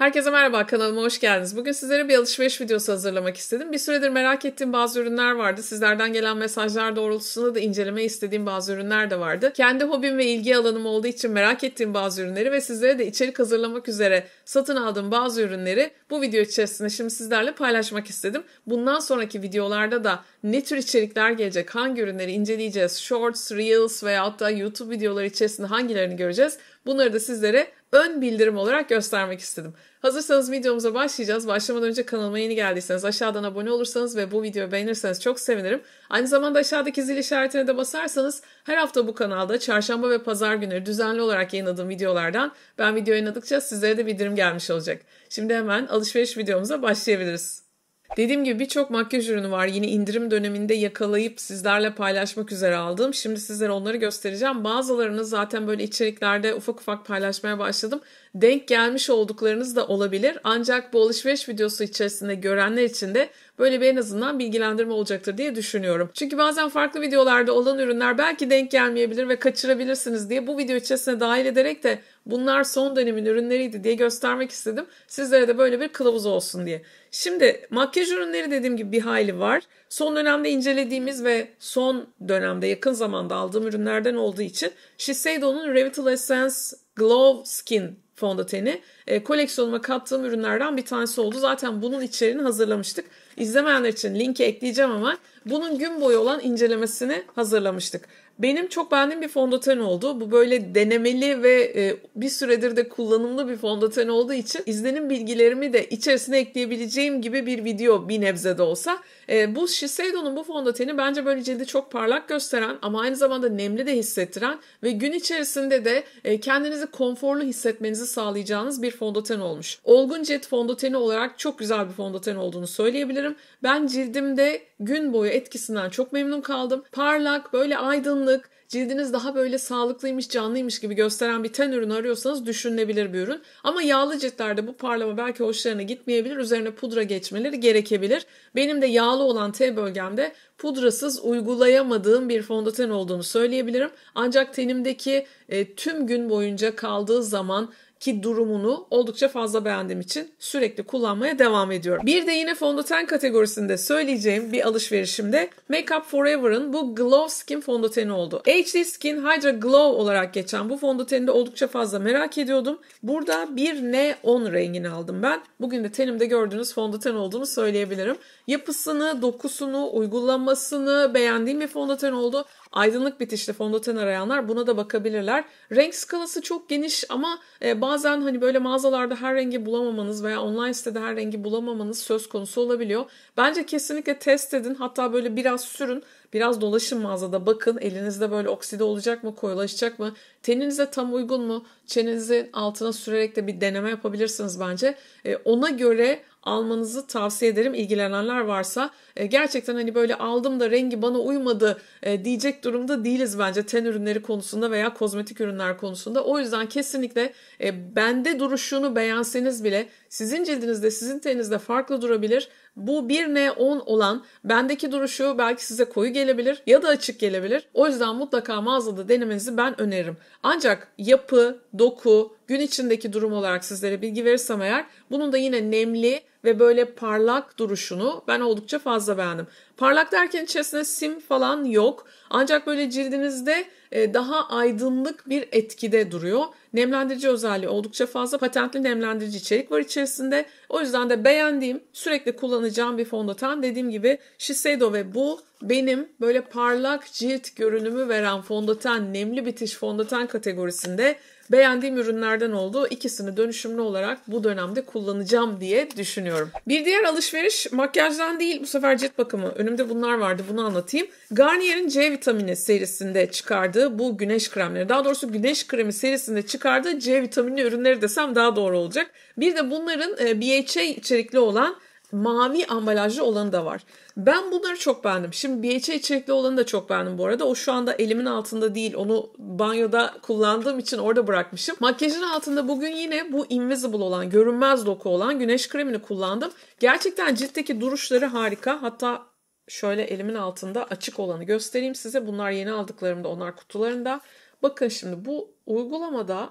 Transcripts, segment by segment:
Herkese merhaba, kanalıma hoş geldiniz. Bugün sizlere bir alışveriş videosu hazırlamak istedim. Bir süredir merak ettiğim bazı ürünler vardı. Sizlerden gelen mesajlar doğrultusunda da inceleme istediğim bazı ürünler de vardı. Kendi hobim ve ilgi alanım olduğu için merak ettiğim bazı ürünleri ve sizlere de içerik hazırlamak üzere satın aldığım bazı ürünleri bu video içerisinde şimdi sizlerle paylaşmak istedim. Bundan sonraki videolarda da ne tür içerikler gelecek, hangi ürünleri inceleyeceğiz, Shorts, Reels veya hatta YouTube videoları içerisinde hangilerini göreceğiz bunları da sizlere ön bildirim olarak göstermek istedim. Hazırsanız videomuza başlayacağız. Başlamadan önce kanalıma yeni geldiyseniz aşağıdan abone olursanız ve bu videoyu beğenirseniz çok sevinirim. Aynı zamanda aşağıdaki zil işaretine de basarsanız her hafta bu kanalda çarşamba ve pazar günleri düzenli olarak yayınladığım videolardan ben video yayınladıkça sizlere de bildirim gelmiş olacak. Şimdi hemen alışveriş videomuza başlayabiliriz. Dediğim gibi birçok makyaj ürünü var. Yine indirim döneminde yakalayıp sizlerle paylaşmak üzere aldım. Şimdi sizlere onları göstereceğim. Bazılarını zaten böyle içeriklerde ufak ufak paylaşmaya başladım. Denk gelmiş olduklarınız da olabilir. Ancak bu alışveriş videosu içerisinde görenler için de Böyle bir en azından bilgilendirme olacaktır diye düşünüyorum. Çünkü bazen farklı videolarda olan ürünler belki denk gelmeyebilir ve kaçırabilirsiniz diye bu video içerisine dahil ederek de bunlar son dönemin ürünleriydi diye göstermek istedim. Sizlere de böyle bir kılavuz olsun diye. Şimdi makyaj ürünleri dediğim gibi bir hayli var. Son dönemde incelediğimiz ve son dönemde yakın zamanda aldığım ürünlerden olduğu için Shiseido'nun Revital Essence Glow Skin fondöteni e, koleksiyonuma kattığım ürünlerden bir tanesi oldu. Zaten bunun içeriğini hazırlamıştık. İzlemeyenler için linki ekleyeceğim ama bunun gün boyu olan incelemesini hazırlamıştık. Benim çok beğendiğim bir fondöten oldu. Bu böyle denemeli ve e, bir süredir de kullanımlı bir fondöten olduğu için izlenim bilgilerimi de içerisine ekleyebileceğim gibi bir video bir nebze de olsa. E, bu Shiseido'nun bu fondöteni bence böyle cildi çok parlak gösteren ama aynı zamanda nemli de hissettiren ve gün içerisinde de e, kendinizi konforlu hissetmenizi sağlayacağınız bir fondöten olmuş. Olgun cilt fondöteni olarak çok güzel bir fondöten olduğunu söyleyebilirim. Ben cildimde gün boyu etkisinden çok memnun kaldım. Parlak, böyle aydınlık yumuşacık, cildiniz daha böyle sağlıklıymış, canlıymış gibi gösteren bir ten ürünü arıyorsanız düşünülebilir bir ürün. Ama yağlı ciltlerde bu parlama belki hoşlarına gitmeyebilir. Üzerine pudra geçmeleri gerekebilir. Benim de yağlı olan T bölgemde pudrasız uygulayamadığım bir fondöten olduğunu söyleyebilirim. Ancak tenimdeki e, tüm gün boyunca kaldığı zaman ki durumunu oldukça fazla beğendiğim için sürekli kullanmaya devam ediyorum. Bir de yine fondöten kategorisinde söyleyeceğim bir alışverişimde Make Up Forever'ın bu Glow Skin fondöteni oldu. HD Skin Hydra Glow olarak geçen bu fondöteni de oldukça fazla merak ediyordum. Burada bir N10 rengini aldım ben. Bugün de tenimde gördüğünüz fondöten olduğunu söyleyebilirim. Yapısını, dokusunu, uygulamasını beğendiğim bir fondöten oldu. Aydınlık bitişli fondöten arayanlar buna da bakabilirler. Renk skalası çok geniş ama e, bazen hani böyle mağazalarda her rengi bulamamanız veya online sitede her rengi bulamamanız söz konusu olabiliyor. Bence kesinlikle test edin hatta böyle biraz sürün Biraz dolaşın mağazada bakın elinizde böyle okside olacak mı, koyulaşacak mı? Teninize tam uygun mu? Çenenizin altına sürerek de bir deneme yapabilirsiniz bence. E, ona göre almanızı tavsiye ederim ilgilenenler varsa. E, gerçekten hani böyle aldım da rengi bana uymadı e, diyecek durumda değiliz bence ten ürünleri konusunda veya kozmetik ürünler konusunda. O yüzden kesinlikle e, bende duruşunu beğenseniz bile sizin cildinizde, sizin teninizde farklı durabilir. Bu 1N10 olan bendeki duruşu belki size koyu gelebilir ya da açık gelebilir. O yüzden mutlaka mağazada denemenizi ben öneririm. Ancak yapı, doku, gün içindeki durum olarak sizlere bilgi verirsem eğer bunun da yine nemli ve böyle parlak duruşunu ben oldukça fazla beğendim. Parlak derken içerisinde sim falan yok. Ancak böyle cildinizde e, daha aydınlık bir etkide duruyor. Nemlendirici özelliği oldukça fazla. Patentli nemlendirici içerik var içerisinde. O yüzden de beğendiğim, sürekli kullanacağım bir fondöten. Dediğim gibi Shiseido ve bu benim böyle parlak cilt görünümü veren fondöten, nemli bitiş fondöten kategorisinde beğendiğim ürünlerden oldu. İkisini dönüşümlü olarak bu dönemde kullanacağım diye düşünüyorum. Bir diğer alışveriş makyajdan değil bu sefer cilt bakımı. Önüm önümde bunlar vardı bunu anlatayım. Garnier'in C vitamini serisinde çıkardığı bu güneş kremleri daha doğrusu güneş kremi serisinde çıkardığı C vitamini ürünleri desem daha doğru olacak. Bir de bunların e, BHA içerikli olan mavi ambalajlı olanı da var. Ben bunları çok beğendim. Şimdi BHA içerikli olanı da çok beğendim bu arada. O şu anda elimin altında değil. Onu banyoda kullandığım için orada bırakmışım. Makyajın altında bugün yine bu invisible olan, görünmez doku olan güneş kremini kullandım. Gerçekten ciltteki duruşları harika. Hatta şöyle elimin altında açık olanı göstereyim size. Bunlar yeni aldıklarımda onlar kutularında. Bakın şimdi bu uygulamada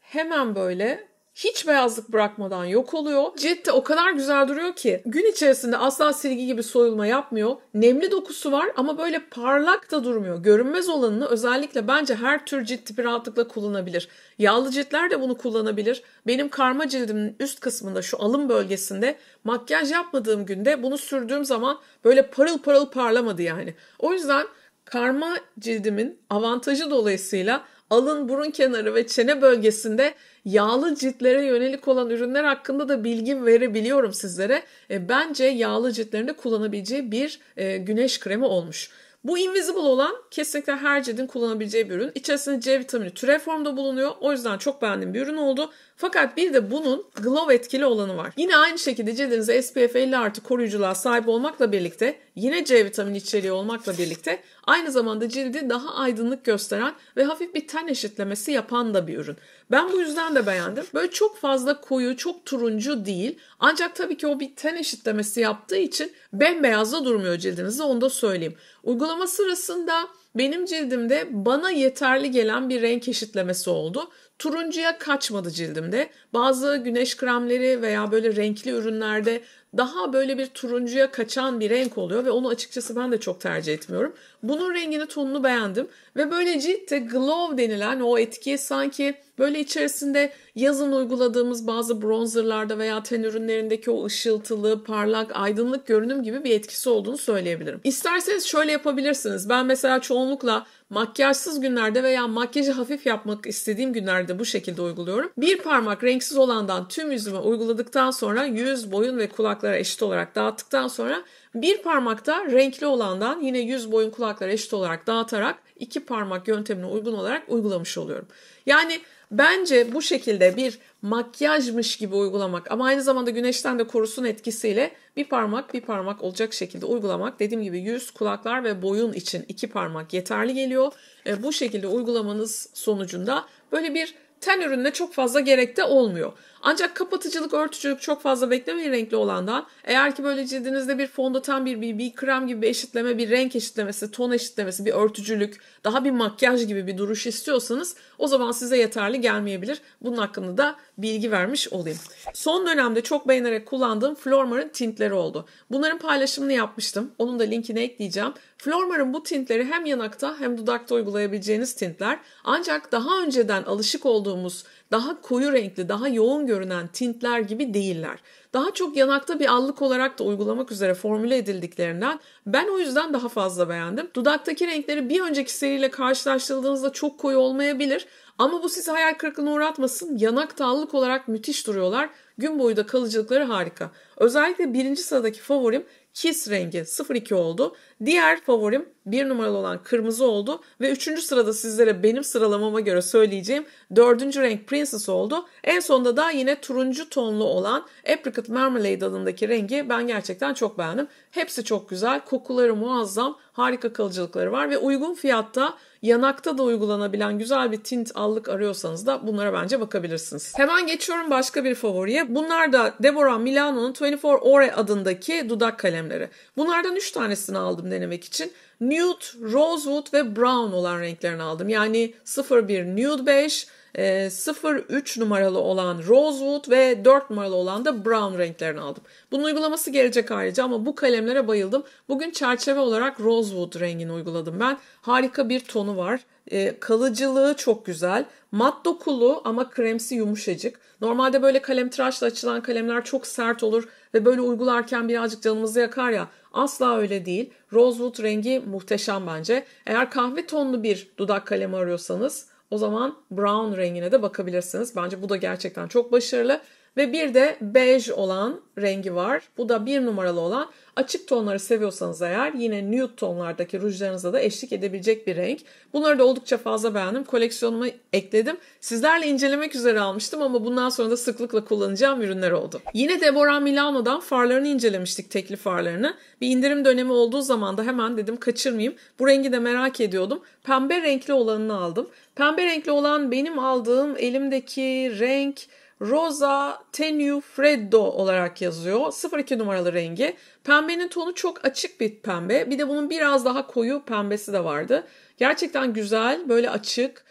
hemen böyle hiç beyazlık bırakmadan yok oluyor. Ciltte o kadar güzel duruyor ki gün içerisinde asla silgi gibi soyulma yapmıyor. Nemli dokusu var ama böyle parlak da durmuyor. Görünmez olanını özellikle bence her tür cilt tipi rahatlıkla kullanabilir. Yağlı ciltler de bunu kullanabilir. Benim karma cildimin üst kısmında şu alın bölgesinde makyaj yapmadığım günde bunu sürdüğüm zaman böyle parıl parıl parlamadı yani. O yüzden karma cildimin avantajı dolayısıyla alın burun kenarı ve çene bölgesinde yağlı ciltlere yönelik olan ürünler hakkında da bilgi verebiliyorum sizlere. E, bence yağlı ciltlerinde kullanabileceği bir e, güneş kremi olmuş. Bu invisible olan kesinlikle her cildin kullanabileceği bir ürün. İçerisinde C vitamini türev formda bulunuyor. O yüzden çok beğendiğim bir ürün oldu. Fakat bir de bunun glow etkili olanı var. Yine aynı şekilde cildinize SPF 50 artı koruyuculuğa sahip olmakla birlikte yine C vitamini içeriği olmakla birlikte aynı zamanda cildi daha aydınlık gösteren ve hafif bir ten eşitlemesi yapan da bir ürün. Ben bu yüzden de beğendim. Böyle çok fazla koyu, çok turuncu değil. Ancak tabii ki o bir ten eşitlemesi yaptığı için bembeyaz da durmuyor cildinizde onu da söyleyeyim. Uygulama sırasında benim cildimde bana yeterli gelen bir renk eşitlemesi oldu. Turuncuya kaçmadı cildimde. Bazı güneş kremleri veya böyle renkli ürünlerde daha böyle bir turuncuya kaçan bir renk oluyor ve onu açıkçası ben de çok tercih etmiyorum. Bunun rengini tonunu beğendim ve böyle ciltte glow denilen o etkiye sanki böyle içerisinde yazın uyguladığımız bazı bronzerlarda veya ten ürünlerindeki o ışıltılı, parlak, aydınlık görünüm gibi bir etkisi olduğunu söyleyebilirim. İsterseniz şöyle yapabilirsiniz. Ben mesela çoğunlukla Makyajsız günlerde veya makyajı hafif yapmak istediğim günlerde bu şekilde uyguluyorum. Bir parmak renksiz olandan tüm yüzüme uyguladıktan sonra yüz, boyun ve kulaklara eşit olarak dağıttıktan sonra bir parmakta renkli olandan yine yüz, boyun, kulaklara eşit olarak dağıtarak iki parmak yöntemine uygun olarak uygulamış oluyorum. Yani Bence bu şekilde bir makyajmış gibi uygulamak ama aynı zamanda güneşten de korusun etkisiyle bir parmak bir parmak olacak şekilde uygulamak dediğim gibi yüz, kulaklar ve boyun için iki parmak yeterli geliyor. E, bu şekilde uygulamanız sonucunda böyle bir ten ürününe çok fazla gerek de olmuyor. Ancak kapatıcılık, örtücülük çok fazla beklemeyin renkli olandan. Eğer ki böyle cildinizde bir fondöten, bir BB krem gibi bir eşitleme, bir renk eşitlemesi, ton eşitlemesi, bir örtücülük, daha bir makyaj gibi bir duruş istiyorsanız o zaman size yeterli gelmeyebilir. Bunun hakkında da bilgi vermiş olayım. Son dönemde çok beğenerek kullandığım Flormar'ın tintleri oldu. Bunların paylaşımını yapmıştım. Onun da linkini ekleyeceğim. Flormar'ın bu tintleri hem yanakta hem dudakta uygulayabileceğiniz tintler. Ancak daha önceden alışık olduğum alıştuğumuz daha koyu renkli, daha yoğun görünen tintler gibi değiller. Daha çok yanakta bir allık olarak da uygulamak üzere formüle edildiklerinden ben o yüzden daha fazla beğendim. Dudaktaki renkleri bir önceki seriyle karşılaştırdığınızda çok koyu olmayabilir ama bu sizi hayal kırıklığına uğratmasın. Yanakta allık olarak müthiş duruyorlar. Gün boyu da kalıcılıkları harika. Özellikle birinci sıradaki favorim Kis rengi 02 oldu. Diğer favorim 1 numaralı olan kırmızı oldu. Ve 3. sırada sizlere benim sıralamama göre söyleyeceğim 4. renk Princess oldu. En sonda da yine turuncu tonlu olan Apricot Marmalade adındaki rengi ben gerçekten çok beğendim. Hepsi çok güzel. Kokuları muazzam. Harika kalıcılıkları var ve uygun fiyatta Yanakta da uygulanabilen güzel bir tint allık arıyorsanız da bunlara bence bakabilirsiniz. Hemen geçiyorum başka bir favoriye. Bunlar da Deborah Milano'nun 24 Ore adındaki dudak kalemleri. Bunlardan 3 tanesini aldım denemek için. Nude, Rosewood ve Brown olan renklerini aldım. Yani 01 Nude Beige, 03 ee, numaralı olan Rosewood ve 4 numaralı olan da Brown renklerini aldım. Bunun uygulaması gelecek ayrıca ama bu kalemlere bayıldım. Bugün çerçeve olarak Rosewood rengini uyguladım ben. Harika bir tonu var. Ee, kalıcılığı çok güzel. Mat dokulu ama kremsi yumuşacık. Normalde böyle kalem tıraşla açılan kalemler çok sert olur ve böyle uygularken birazcık canımızı yakar ya. Asla öyle değil. Rosewood rengi muhteşem bence. Eğer kahve tonlu bir dudak kalemi arıyorsanız o zaman brown rengine de bakabilirsiniz. Bence bu da gerçekten çok başarılı. Ve bir de bej olan rengi var. Bu da bir numaralı olan. Açık tonları seviyorsanız eğer yine nude tonlardaki rujlarınıza da eşlik edebilecek bir renk. Bunları da oldukça fazla beğendim. Koleksiyonuma ekledim. Sizlerle incelemek üzere almıştım ama bundan sonra da sıklıkla kullanacağım ürünler oldu. Yine Deborah Milano'dan farlarını incelemiştik tekli farlarını. Bir indirim dönemi olduğu zaman da hemen dedim kaçırmayayım. Bu rengi de merak ediyordum. Pembe renkli olanını aldım. Pembe renkli olan benim aldığım elimdeki renk Rosa Tenue Tenufreddo olarak yazıyor. 02 numaralı rengi. Pembenin tonu çok açık bir pembe. Bir de bunun biraz daha koyu pembesi de vardı. Gerçekten güzel, böyle açık,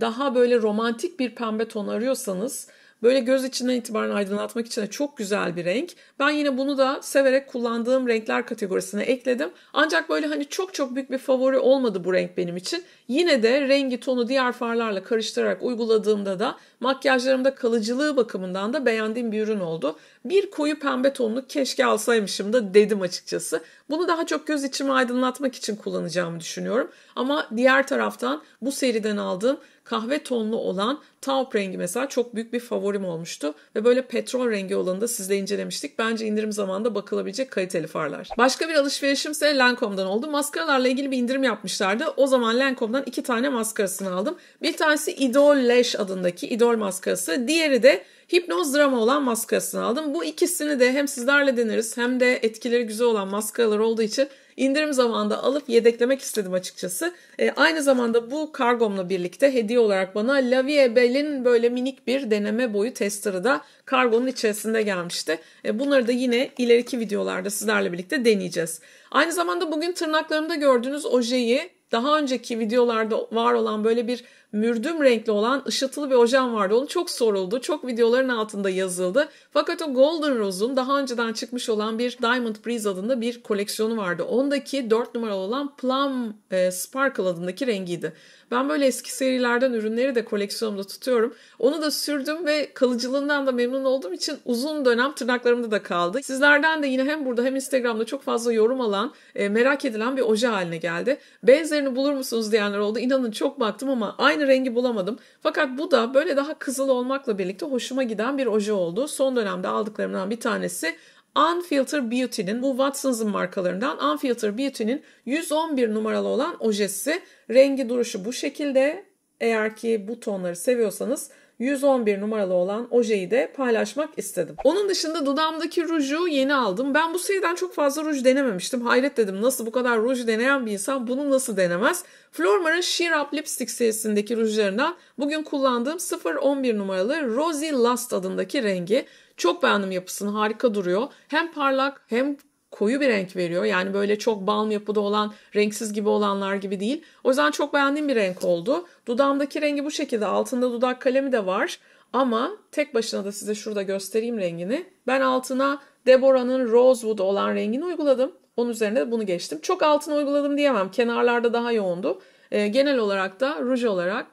daha böyle romantik bir pembe ton arıyorsanız Böyle göz içinden itibaren aydınlatmak için de çok güzel bir renk. Ben yine bunu da severek kullandığım renkler kategorisine ekledim. Ancak böyle hani çok çok büyük bir favori olmadı bu renk benim için. Yine de rengi tonu diğer farlarla karıştırarak uyguladığımda da makyajlarımda kalıcılığı bakımından da beğendiğim bir ürün oldu. Bir koyu pembe tonlu keşke alsaymışım da dedim açıkçası. Bunu daha çok göz içimi aydınlatmak için kullanacağımı düşünüyorum. Ama diğer taraftan bu seriden aldığım kahve tonlu olan taupe rengi mesela çok büyük bir favorim olmuştu. Ve böyle petrol rengi olanı da sizle incelemiştik. Bence indirim zamanında bakılabilecek kaliteli farlar. Başka bir alışverişimse Lancome'dan oldu. Maskaralarla ilgili bir indirim yapmışlardı. O zaman Lancome'dan iki tane maskarasını aldım. Bir tanesi Idol Lash adındaki Idol maskarası. Diğeri de Hipnoz drama olan maskarasını aldım. Bu ikisini de hem sizlerle deneriz hem de etkileri güzel olan maskaralar olduğu için indirim zamanında alıp yedeklemek istedim açıkçası. E, aynı zamanda bu kargomla birlikte hediye olarak bana Lavie Bell'in böyle minik bir deneme boyu testerı da kargonun içerisinde gelmişti. E, bunları da yine ileriki videolarda sizlerle birlikte deneyeceğiz. Aynı zamanda bugün tırnaklarımda gördüğünüz ojeyi daha önceki videolarda var olan böyle bir mürdüm renkli olan ışıltılı bir ojen vardı. Onu çok soruldu. Çok videoların altında yazıldı. Fakat o Golden Rose'un daha önceden çıkmış olan bir Diamond Breeze adında bir koleksiyonu vardı. Ondaki 4 numaralı olan Plum e, Sparkle adındaki rengiydi. Ben böyle eski serilerden ürünleri de koleksiyonumda tutuyorum. Onu da sürdüm ve kalıcılığından da memnun olduğum için uzun dönem tırnaklarımda da kaldı. Sizlerden de yine hem burada hem Instagram'da çok fazla yorum alan, e, merak edilen bir oje haline geldi. Benzerini bulur musunuz diyenler oldu. İnanın çok baktım ama aynı aynı rengi bulamadım. Fakat bu da böyle daha kızıl olmakla birlikte hoşuma giden bir oje oldu. Son dönemde aldıklarımdan bir tanesi Unfiltered Beauty'nin bu Watsons'ın markalarından Unfiltered Beauty'nin 111 numaralı olan ojesi. Rengi duruşu bu şekilde. Eğer ki bu tonları seviyorsanız 111 numaralı olan ojeyi de paylaşmak istedim. Onun dışında dudağımdaki ruju yeni aldım. Ben bu seriden çok fazla ruj denememiştim. Hayret dedim nasıl bu kadar ruj deneyen bir insan bunu nasıl denemez? Flormar'ın Sheer Up Lipstick serisindeki rujlarından bugün kullandığım 011 numaralı Rosy Last adındaki rengi. Çok beğendim yapısını harika duruyor. Hem parlak hem koyu bir renk veriyor. Yani böyle çok balm yapıda olan, renksiz gibi olanlar gibi değil. O yüzden çok beğendiğim bir renk oldu. Dudağımdaki rengi bu şekilde. Altında dudak kalemi de var. Ama tek başına da size şurada göstereyim rengini. Ben altına Deborah'nın Rosewood olan rengini uyguladım. Onun üzerine de bunu geçtim. Çok altına uyguladım diyemem. Kenarlarda daha yoğundu. E, genel olarak da ruj olarak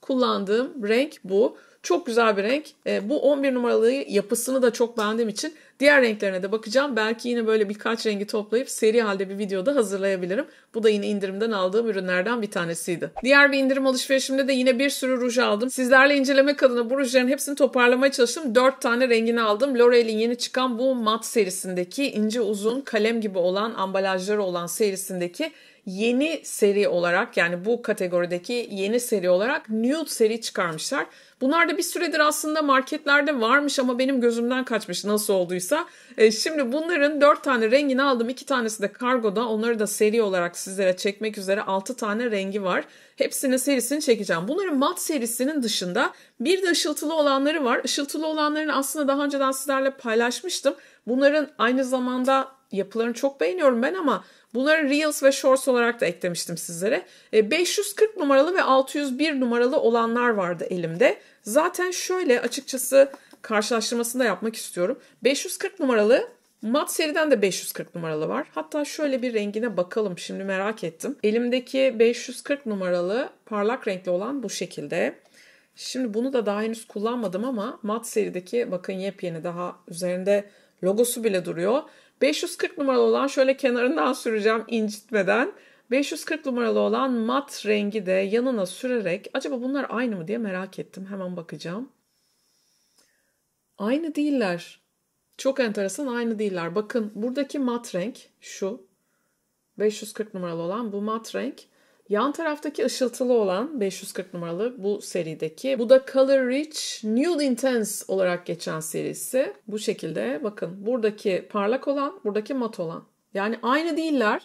kullandığım renk bu. Çok güzel bir renk. E, bu 11 numaralı yapısını da çok beğendiğim için diğer renklerine de bakacağım. Belki yine böyle birkaç rengi toplayıp seri halde bir videoda hazırlayabilirim. Bu da yine indirimden aldığım ürünlerden bir tanesiydi. Diğer bir indirim alışverişimde de yine bir sürü ruj aldım. Sizlerle incelemek adına bu rujların hepsini toparlamaya çalıştım. 4 tane rengini aldım. L'Oreal'in yeni çıkan bu mat serisindeki ince uzun kalem gibi olan ambalajları olan serisindeki yeni seri olarak yani bu kategorideki yeni seri olarak nude seri çıkarmışlar. Bunlar da bir süredir aslında marketlerde varmış ama benim gözümden kaçmış nasıl olduysa. E, şimdi bunların 4 tane rengini aldım. 2 tanesi de kargoda. Onları da seri olarak sizlere çekmek üzere 6 tane rengi var hepsini serisini çekeceğim. Bunların mat serisinin dışında bir de ışıltılı olanları var. Işıltılı olanların aslında daha önceden sizlerle paylaşmıştım. Bunların aynı zamanda yapılarını çok beğeniyorum ben ama bunları Reels ve Shorts olarak da eklemiştim sizlere. 540 e, numaralı ve 601 numaralı olanlar vardı elimde. Zaten şöyle açıkçası karşılaştırmasını da yapmak istiyorum. 540 numaralı Mat seriden de 540 numaralı var. Hatta şöyle bir rengine bakalım şimdi merak ettim. Elimdeki 540 numaralı parlak renkli olan bu şekilde. Şimdi bunu da daha henüz kullanmadım ama mat serideki bakın yepyeni daha üzerinde logosu bile duruyor. 540 numaralı olan şöyle kenarından süreceğim incitmeden. 540 numaralı olan mat rengi de yanına sürerek acaba bunlar aynı mı diye merak ettim. Hemen bakacağım. Aynı değiller. Çok enteresan aynı değiller. Bakın buradaki mat renk şu 540 numaralı olan bu mat renk. Yan taraftaki ışıltılı olan 540 numaralı bu serideki. Bu da Color Rich Nude Intense olarak geçen serisi. Bu şekilde bakın buradaki parlak olan buradaki mat olan. Yani aynı değiller.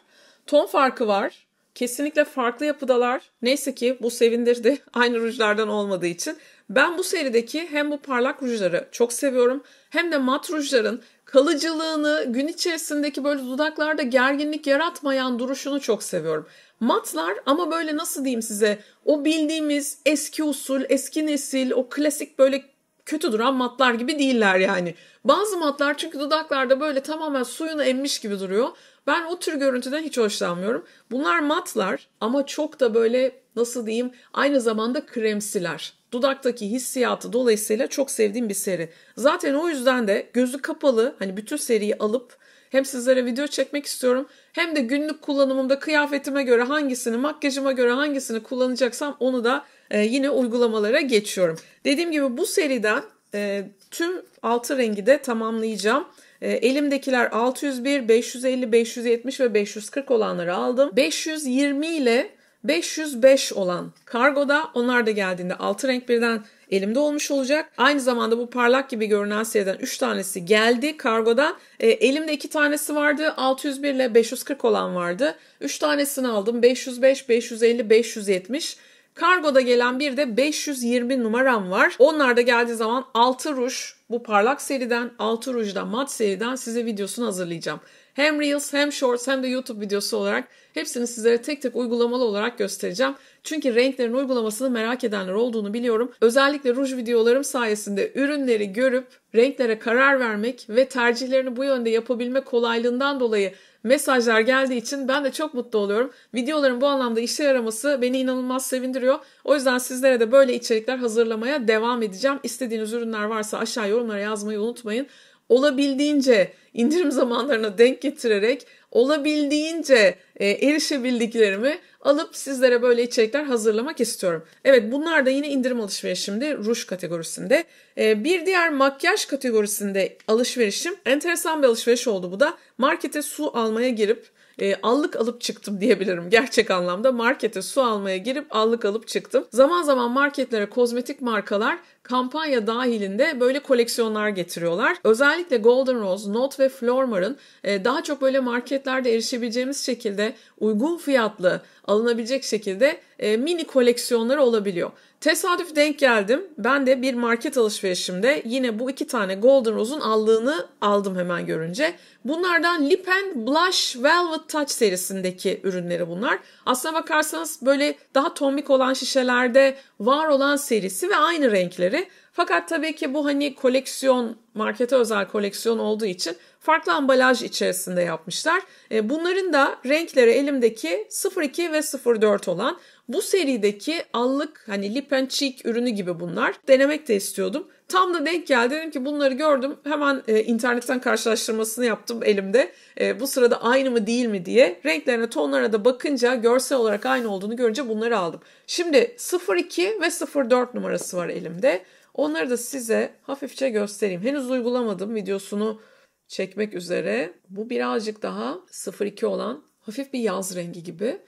Ton farkı var. Kesinlikle farklı yapıdalar. Neyse ki bu sevindirdi aynı rujlardan olmadığı için. Ben bu serideki hem bu parlak rujları çok seviyorum hem de mat rujların kalıcılığını, gün içerisindeki böyle dudaklarda gerginlik yaratmayan duruşunu çok seviyorum. Matlar ama böyle nasıl diyeyim size o bildiğimiz eski usul, eski nesil, o klasik böyle kötü duran matlar gibi değiller yani. Bazı matlar çünkü dudaklarda böyle tamamen suyunu emmiş gibi duruyor. Ben o tür görüntüden hiç hoşlanmıyorum. Bunlar matlar ama çok da böyle nasıl diyeyim aynı zamanda kremsiler. Dudaktaki hissiyatı dolayısıyla çok sevdiğim bir seri. Zaten o yüzden de gözü kapalı hani bütün seriyi alıp hem sizlere video çekmek istiyorum hem de günlük kullanımımda kıyafetime göre hangisini, makyajıma göre hangisini kullanacaksam onu da e, yine uygulamalara geçiyorum. Dediğim gibi bu seriden e, tüm altı rengi de tamamlayacağım. E, elimdekiler 601, 550, 570 ve 540 olanları aldım. 520 ile 505 olan kargoda onlar da geldiğinde 6 renk birden elimde olmuş olacak. Aynı zamanda bu parlak gibi görünen seriden 3 tanesi geldi kargodan. E, elimde 2 tanesi vardı. 601 ile 540 olan vardı. 3 tanesini aldım. 505, 550, 570. Kargoda gelen bir de 520 numaram var. Onlar da geldiği zaman 6 ruj bu parlak seriden 6 rujdan mat seriden size videosunu hazırlayacağım. Hem Reels hem Shorts hem de YouTube videosu olarak hepsini sizlere tek tek uygulamalı olarak göstereceğim. Çünkü renklerin uygulamasını merak edenler olduğunu biliyorum. Özellikle ruj videolarım sayesinde ürünleri görüp renklere karar vermek ve tercihlerini bu yönde yapabilme kolaylığından dolayı mesajlar geldiği için ben de çok mutlu oluyorum. Videoların bu anlamda işe yaraması beni inanılmaz sevindiriyor. O yüzden sizlere de böyle içerikler hazırlamaya devam edeceğim. İstediğiniz ürünler varsa aşağı yorumlara yazmayı unutmayın olabildiğince indirim zamanlarına denk getirerek olabildiğince e, erişebildiklerimi alıp sizlere böyle içerikler hazırlamak istiyorum. Evet bunlar da yine indirim alışverişimde ruj kategorisinde. E, bir diğer makyaj kategorisinde alışverişim enteresan bir alışveriş oldu bu da. Markete su almaya girip e, allık alıp çıktım diyebilirim gerçek anlamda. Markete su almaya girip allık alıp çıktım. Zaman zaman marketlere kozmetik markalar kampanya dahilinde böyle koleksiyonlar getiriyorlar. Özellikle Golden Rose, Not ve Flormar'ın e, daha çok böyle marketlerde erişebileceğimiz şekilde uygun fiyatlı alınabilecek şekilde e, mini koleksiyonları olabiliyor. Tesadüf denk geldim. Ben de bir market alışverişimde yine bu iki tane Golden Rose'un aldığını aldım hemen görünce. Bunlardan Lip and Blush Velvet Touch serisindeki ürünleri bunlar. Aslına bakarsanız böyle daha tombik olan şişelerde var olan serisi ve aynı renkleri vesaire. Fakat tabii ki bu hani koleksiyon, markete özel koleksiyon olduğu için farklı ambalaj içerisinde yapmışlar. E, bunların da renkleri elimdeki 02 ve 04 olan bu serideki allık hani lip and cheek ürünü gibi bunlar. Denemek de istiyordum. Tam da denk geldi. Dedim ki bunları gördüm. Hemen e, internetten karşılaştırmasını yaptım elimde. E, bu sırada aynı mı değil mi diye. Renklerine, tonlarına da bakınca görsel olarak aynı olduğunu görünce bunları aldım. Şimdi 02 ve 04 numarası var elimde. Onları da size hafifçe göstereyim. Henüz uygulamadım videosunu çekmek üzere. Bu birazcık daha 02 olan hafif bir yaz rengi gibi.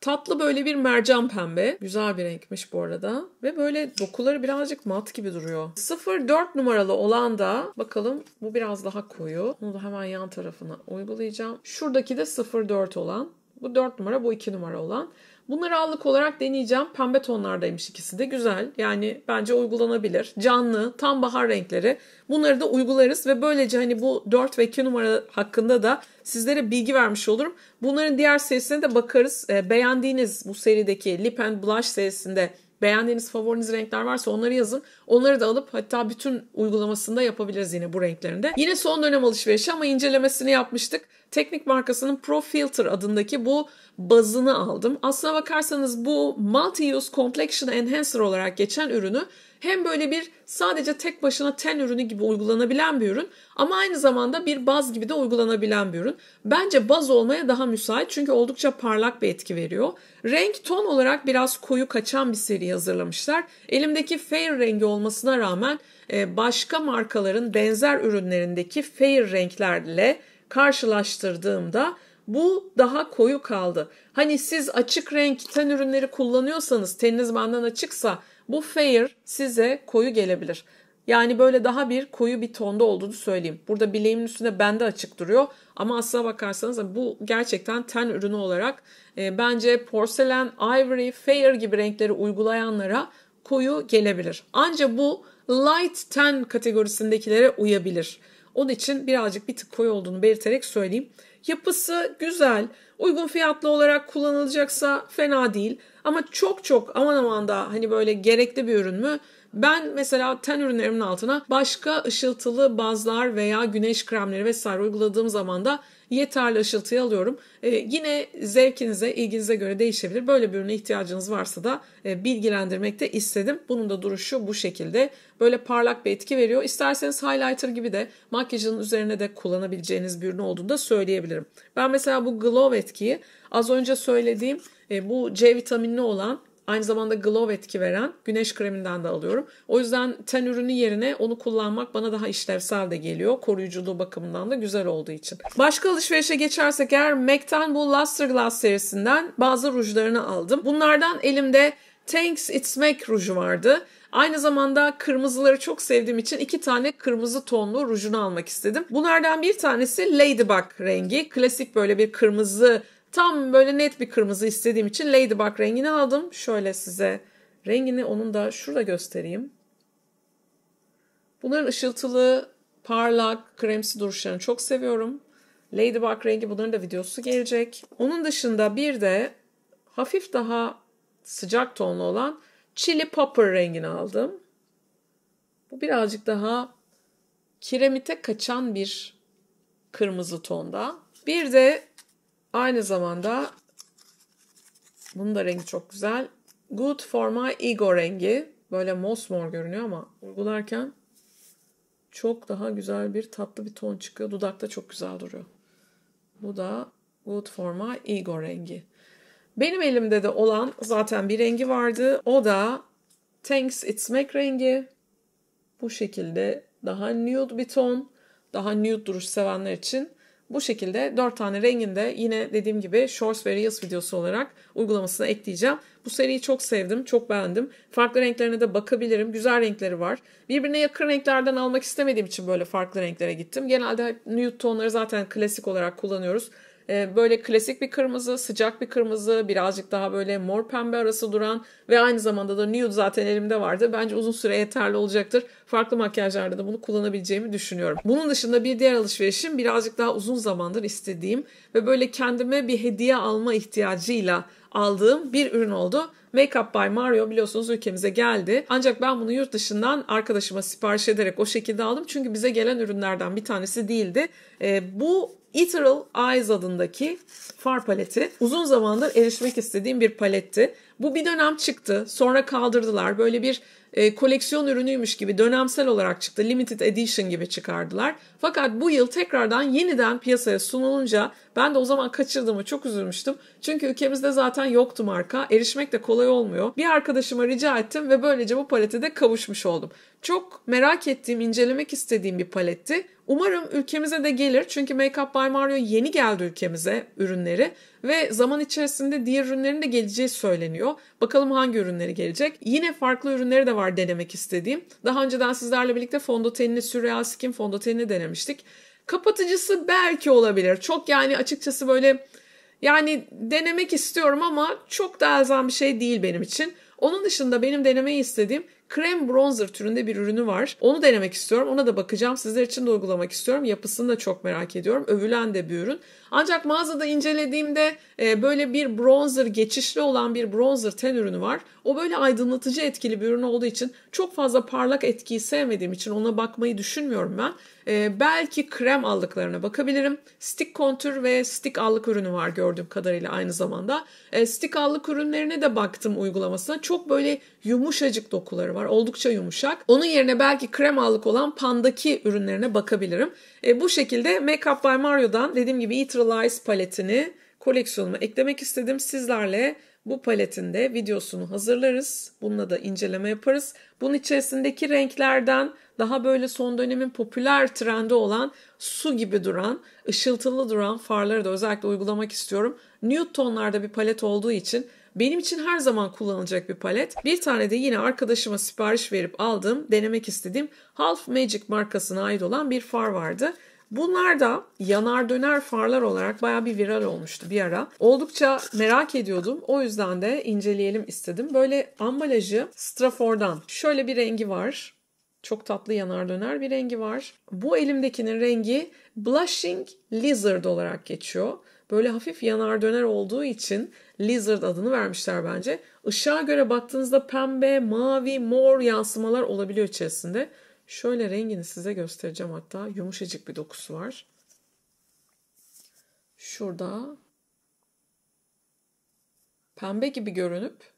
Tatlı böyle bir mercan pembe. Güzel bir renkmiş bu arada. Ve böyle dokuları birazcık mat gibi duruyor. 04 numaralı olan da bakalım bu biraz daha koyu. Bunu da hemen yan tarafına uygulayacağım. Şuradaki de 04 olan. Bu 4 numara bu 2 numara olan. Bunları allık olarak deneyeceğim. Pembe tonlardaymış ikisi de güzel. Yani bence uygulanabilir. Canlı, tam bahar renkleri. Bunları da uygularız ve böylece hani bu 4 ve 2 numara hakkında da sizlere bilgi vermiş olurum. Bunların diğer serisine de bakarız. Ee, beğendiğiniz bu serideki Lip and Blush serisinde Beğendiğiniz favoriniz renkler varsa onları yazın. Onları da alıp hatta bütün uygulamasında yapabiliriz yine bu renklerinde. Yine son dönem alışverişi ama incelemesini yapmıştık. Teknik markasının Pro Filter adındaki bu bazını aldım. Aslına bakarsanız bu Multi Use Complexion Enhancer olarak geçen ürünü hem böyle bir sadece tek başına ten ürünü gibi uygulanabilen bir ürün ama aynı zamanda bir baz gibi de uygulanabilen bir ürün. Bence baz olmaya daha müsait çünkü oldukça parlak bir etki veriyor. Renk ton olarak biraz koyu kaçan bir seri hazırlamışlar. Elimdeki fair rengi olmasına rağmen e, başka markaların benzer ürünlerindeki fair renklerle karşılaştırdığımda bu daha koyu kaldı. Hani siz açık renk ten ürünleri kullanıyorsanız teniniz benden açıksa bu fair size koyu gelebilir. Yani böyle daha bir koyu bir tonda olduğunu söyleyeyim. Burada bileğimin üstünde bende açık duruyor. Ama aslına bakarsanız bu gerçekten ten ürünü olarak e, bence porselen, ivory, fair gibi renkleri uygulayanlara koyu gelebilir. Ancak bu light ten kategorisindekilere uyabilir. Onun için birazcık bir tık koyu olduğunu belirterek söyleyeyim. Yapısı güzel, uygun fiyatlı olarak kullanılacaksa fena değil. Ama çok çok aman aman da hani böyle gerekli bir ürün mü? Ben mesela ten ürünlerimin altına başka ışıltılı bazlar veya güneş kremleri vesaire uyguladığım zaman da yeterli aşıltıyı alıyorum. E, yine zevkinize, ilginize göre değişebilir. Böyle bir ürüne ihtiyacınız varsa da e, bilgilendirmekte istedim. Bunun da duruşu bu şekilde. Böyle parlak bir etki veriyor. İsterseniz highlighter gibi de makyajın üzerine de kullanabileceğiniz bir ürün olduğunu da söyleyebilirim. Ben mesela bu glow etkiyi az önce söylediğim e, bu C vitaminli olan Aynı zamanda glow etki veren güneş kreminden de alıyorum. O yüzden ten ürünü yerine onu kullanmak bana daha işlevsel de geliyor. Koruyuculuğu bakımından da güzel olduğu için. Başka alışverişe geçersek eğer MAC'ten bu Luster Glass serisinden bazı rujlarını aldım. Bunlardan elimde Thanks It's Mac ruju vardı. Aynı zamanda kırmızıları çok sevdiğim için iki tane kırmızı tonlu rujunu almak istedim. Bunlardan bir tanesi Ladybug rengi. Klasik böyle bir kırmızı Tam böyle net bir kırmızı istediğim için Ladybug rengini aldım. Şöyle size rengini onun da şurada göstereyim. Bunların ışıltılı, parlak, kremsi duruşlarını çok seviyorum. Ladybug rengi bunların da videosu gelecek. Onun dışında bir de hafif daha sıcak tonlu olan Chili Popper rengini aldım. Bu birazcık daha kiremite kaçan bir kırmızı tonda. Bir de Aynı zamanda bunun da rengi çok güzel. Good for my ego rengi. Böyle mosmor görünüyor ama uygularken çok daha güzel bir tatlı bir ton çıkıyor. Dudakta çok güzel duruyor. Bu da Good for my ego rengi. Benim elimde de olan zaten bir rengi vardı. O da Thanks It's Mac rengi. Bu şekilde daha nude bir ton. Daha nude duruş sevenler için bu şekilde 4 tane renginde yine dediğim gibi Shorts ve Reels videosu olarak uygulamasına ekleyeceğim. Bu seriyi çok sevdim, çok beğendim. Farklı renklerine de bakabilirim. Güzel renkleri var. Birbirine yakın renklerden almak istemediğim için böyle farklı renklere gittim. Genelde nude tonları zaten klasik olarak kullanıyoruz. Ee, böyle klasik bir kırmızı, sıcak bir kırmızı, birazcık daha böyle mor pembe arası duran ve aynı zamanda da nude zaten elimde vardı. Bence uzun süre yeterli olacaktır. Farklı makyajlarda da bunu kullanabileceğimi düşünüyorum. Bunun dışında bir diğer alışverişim birazcık daha uzun zamandır istediğim ve böyle kendime bir hediye alma ihtiyacıyla aldığım bir ürün oldu. Make Up by Mario biliyorsunuz ülkemize geldi. Ancak ben bunu yurt dışından arkadaşıma sipariş ederek o şekilde aldım. Çünkü bize gelen ürünlerden bir tanesi değildi. E, bu Ethereal Eyes adındaki far paleti uzun zamandır erişmek istediğim bir paletti. Bu bir dönem çıktı sonra kaldırdılar böyle bir e, koleksiyon ürünüymüş gibi dönemsel olarak çıktı. Limited Edition gibi çıkardılar. Fakat bu yıl tekrardan yeniden piyasaya sunulunca ben de o zaman kaçırdığımı çok üzülmüştüm. Çünkü ülkemizde zaten yoktu marka. Erişmek de kolay olmuyor. Bir arkadaşıma rica ettim ve böylece bu palete de kavuşmuş oldum. Çok merak ettiğim, incelemek istediğim bir paletti. Umarım ülkemize de gelir çünkü Make Up by Mario yeni geldi ülkemize ürünleri ve zaman içerisinde diğer ürünlerin de geleceği söyleniyor. Bakalım hangi ürünleri gelecek. Yine farklı ürünleri de var denemek istediğim. Daha önceden sizlerle birlikte fondötenini, Surreal Skin fondötenini denemiştik. Kapatıcısı belki olabilir. Çok yani açıkçası böyle yani denemek istiyorum ama çok da elzem bir şey değil benim için. Onun dışında benim denemeyi istediğim Krem bronzer türünde bir ürünü var. Onu denemek istiyorum. Ona da bakacağım. Sizler için de uygulamak istiyorum. Yapısını da çok merak ediyorum. Övülen de bir ürün. Ancak mağazada incelediğimde e, böyle bir bronzer geçişli olan bir bronzer ten ürünü var. O böyle aydınlatıcı etkili bir ürün olduğu için çok fazla parlak etkiyi sevmediğim için ona bakmayı düşünmüyorum ben. E, belki krem allıklarına bakabilirim. Stick kontür ve stick allık ürünü var gördüğüm kadarıyla aynı zamanda. E, stick allık ürünlerine de baktım uygulamasına. Çok böyle yumuşacık dokuları var. Oldukça yumuşak. Onun yerine belki krem allık olan pandaki ürünlerine bakabilirim. E, bu şekilde Make Up by Mario'dan dediğim gibi Eateralize paletini koleksiyonuma eklemek istedim. Sizlerle bu paletin de videosunu hazırlarız. Bununla da inceleme yaparız. Bunun içerisindeki renklerden daha böyle son dönemin popüler trendi olan su gibi duran, ışıltılı duran farları da özellikle uygulamak istiyorum. Nude tonlarda bir palet olduğu için benim için her zaman kullanılacak bir palet. Bir tane de yine arkadaşıma sipariş verip aldım, denemek istediğim Half Magic markasına ait olan bir far vardı. Bunlar da yanar döner farlar olarak baya bir viral olmuştu bir ara. Oldukça merak ediyordum. O yüzden de inceleyelim istedim. Böyle ambalajı Strafor'dan. Şöyle bir rengi var. Çok tatlı yanar döner bir rengi var. Bu elimdekinin rengi Blushing Lizard olarak geçiyor. Böyle hafif yanar döner olduğu için lizard adını vermişler bence. Işığa göre baktığınızda pembe, mavi, mor yansımalar olabiliyor içerisinde. Şöyle rengini size göstereceğim hatta. Yumuşacık bir dokusu var. Şurada pembe gibi görünüp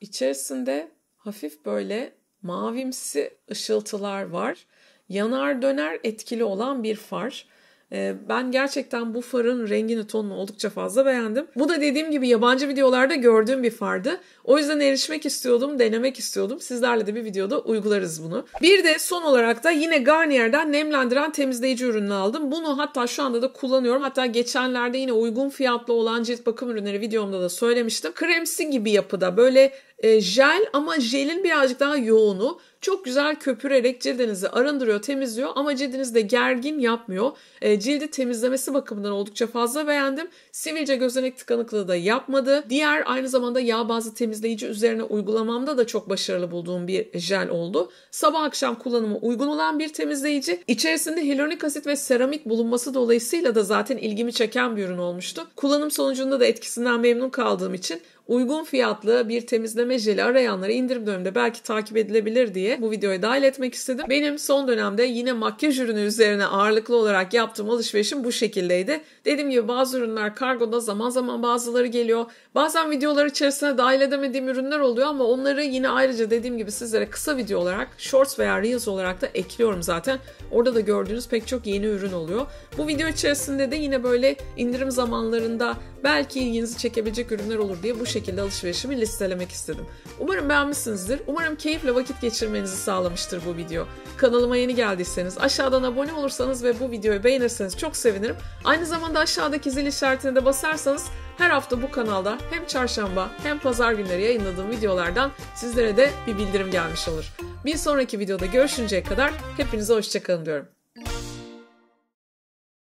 içerisinde hafif böyle mavimsi ışıltılar var. Yanar döner etkili olan bir far. Ee, ben gerçekten bu farın rengini tonunu oldukça fazla beğendim. Bu da dediğim gibi yabancı videolarda gördüğüm bir fardı. O yüzden erişmek istiyordum, denemek istiyordum. Sizlerle de bir videoda uygularız bunu. Bir de son olarak da yine Garnier'den nemlendiren temizleyici ürünü aldım. Bunu hatta şu anda da kullanıyorum. Hatta geçenlerde yine uygun fiyatlı olan cilt bakım ürünleri videomda da söylemiştim. Kremsi gibi yapıda böyle e, jel ama jelin birazcık daha yoğunu çok güzel köpürerek cildinizi arındırıyor, temizliyor ama cildinizde gergin yapmıyor. E, cildi temizlemesi bakımından oldukça fazla beğendim. Sivilce gözenek tıkanıklığı da yapmadı. Diğer aynı zamanda yağ bazlı temizleyici üzerine uygulamamda da çok başarılı bulduğum bir jel oldu. Sabah akşam kullanımı uygun olan bir temizleyici. İçerisinde hyaluronik asit ve seramik bulunması dolayısıyla da zaten ilgimi çeken bir ürün olmuştu. Kullanım sonucunda da etkisinden memnun kaldığım için uygun fiyatlı bir temizleme jeli arayanlara indirim döneminde belki takip edilebilir diye bu videoya dahil etmek istedim. Benim son dönemde yine makyaj ürünü üzerine ağırlıklı olarak yaptığım alışverişim bu şekildeydi. Dediğim gibi bazı ürünler kargoda zaman zaman bazıları geliyor. Bazen videolar içerisine dahil edemediğim ürünler oluyor ama onları yine ayrıca dediğim gibi sizlere kısa video olarak shorts veya reels olarak da ekliyorum zaten. Orada da gördüğünüz pek çok yeni ürün oluyor. Bu video içerisinde de yine böyle indirim zamanlarında belki ilginizi çekebilecek ürünler olur diye bu şekilde alışverişimi listelemek istedim. Umarım beğenmişsinizdir. Umarım keyifle vakit geçirmenizi sağlamıştır bu video. Kanalıma yeni geldiyseniz aşağıdan abone olursanız ve bu videoyu beğenirseniz çok sevinirim. Aynı zamanda aşağıdaki zil işaretini de basarsanız her hafta bu kanalda hem çarşamba hem pazar günleri yayınladığım videolardan sizlere de bir bildirim gelmiş olur. Bir sonraki videoda görüşünceye kadar hepinize hoşçakalın diyorum.